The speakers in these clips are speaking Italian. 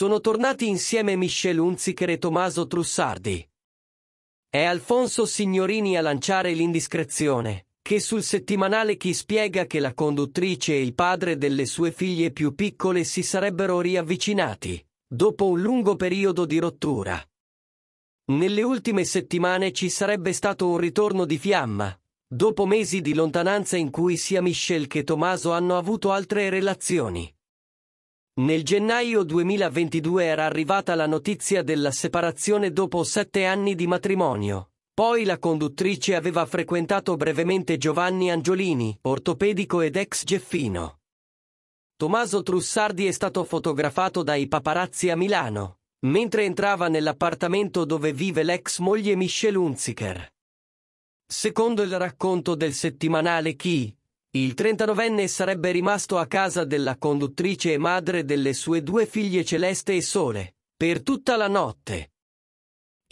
sono tornati insieme Michel Unziker e Tommaso Trussardi. È Alfonso Signorini a lanciare l'indiscrezione, che sul settimanale chi spiega che la conduttrice e il padre delle sue figlie più piccole si sarebbero riavvicinati, dopo un lungo periodo di rottura. Nelle ultime settimane ci sarebbe stato un ritorno di fiamma, dopo mesi di lontananza in cui sia Michel che Tommaso hanno avuto altre relazioni. Nel gennaio 2022 era arrivata la notizia della separazione dopo sette anni di matrimonio. Poi la conduttrice aveva frequentato brevemente Giovanni Angiolini, ortopedico ed ex Geffino. Tommaso Trussardi è stato fotografato dai paparazzi a Milano, mentre entrava nell'appartamento dove vive l'ex moglie Michelle Unziker. Secondo il racconto del settimanale Chi, il 39enne sarebbe rimasto a casa della conduttrice e madre delle sue due figlie Celeste e Sole, per tutta la notte.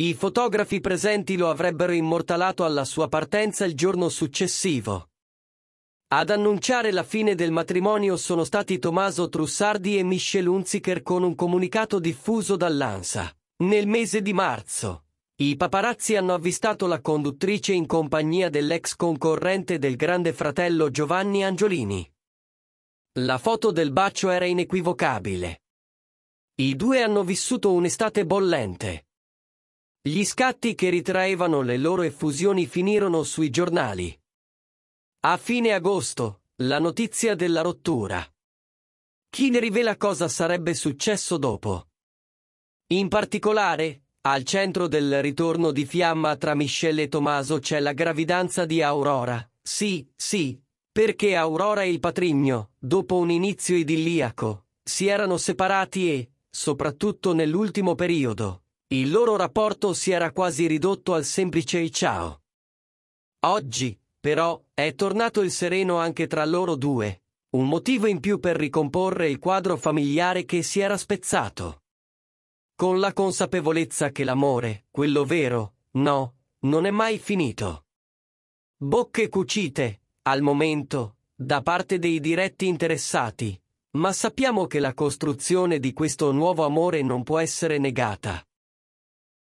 I fotografi presenti lo avrebbero immortalato alla sua partenza il giorno successivo. Ad annunciare la fine del matrimonio sono stati Tommaso Trussardi e Michel Unziker con un comunicato diffuso dall'ANSA nel mese di marzo. I paparazzi hanno avvistato la conduttrice in compagnia dell'ex concorrente del grande fratello Giovanni Angiolini. La foto del bacio era inequivocabile. I due hanno vissuto un'estate bollente. Gli scatti che ritraevano le loro effusioni finirono sui giornali. A fine agosto, la notizia della rottura. Chi ne rivela cosa sarebbe successo dopo? In particolare, al centro del ritorno di fiamma tra Michelle e Tommaso c'è la gravidanza di Aurora. Sì, sì, perché Aurora e il patrigno, dopo un inizio idilliaco, si erano separati e, soprattutto nell'ultimo periodo, il loro rapporto si era quasi ridotto al semplice ciao. Oggi, però, è tornato il sereno anche tra loro due, un motivo in più per ricomporre il quadro familiare che si era spezzato con la consapevolezza che l'amore, quello vero, no, non è mai finito. Bocche cucite, al momento, da parte dei diretti interessati, ma sappiamo che la costruzione di questo nuovo amore non può essere negata.